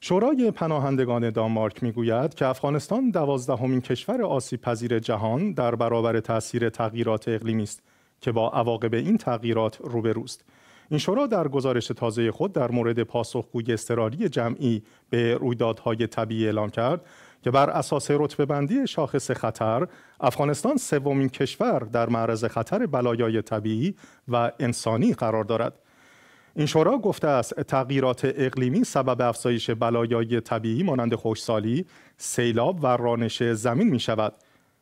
شورای پناهندگان دانمارک میگوید که افغانستان دوازدهمین کشور آسیب پذیر جهان در برابر تاثیر تغییرات اقلیمی است که با عواقب این تغییرات روبروست. این شورا در گزارش تازه خود در مورد پاسخگوی اضطراری جمعی به رویدادهای طبیعی اعلام کرد که بر اساس رتبه بندی شاخص خطر افغانستان سومین کشور در معرض خطر بلایای طبیعی و انسانی قرار دارد. این شورا گفته است تغییرات اقلیمی سبب افزایش بلایای طبیعی مانند خوشسالی، سیلاب و رانش زمین می شود.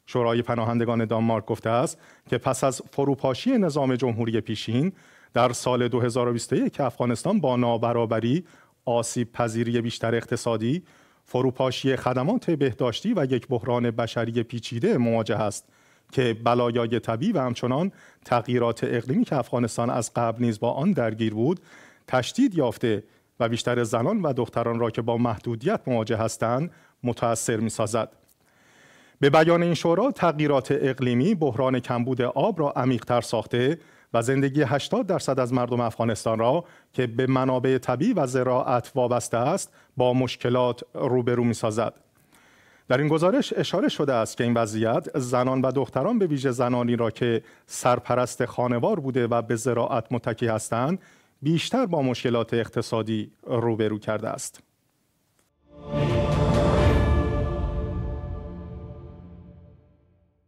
شورای پناهندگان دانمارک گفته است که پس از فروپاشی نظام جمهوری پیشین در سال 2021 افغانستان با نابرابری، آسیب پذیری بیشتر اقتصادی، فروپاشی خدمات بهداشتی و یک بحران بشری پیچیده مواجه است. که بلایای طبیعی و همچنان تغییرات اقلیمی که افغانستان از قبل نیز با آن درگیر بود تشدید یافته و بیشتر زنان و دختران را که با محدودیت مواجه هستند متأثر می‌سازد. به بیان این شورا تغییرات اقلیمی بحران کمبود آب را عمیقتر ساخته و زندگی 80 درصد از مردم افغانستان را که به منابع طبیعی و زراعت وابسته است با مشکلات روبرو می‌سازد. در این گزارش اشاره شده است که این وضعیت زنان و دختران به ویژه زنانی را که سرپرست خانوار بوده و به زراعت متکی هستند بیشتر با مشکلات اقتصادی روبرو کرده است.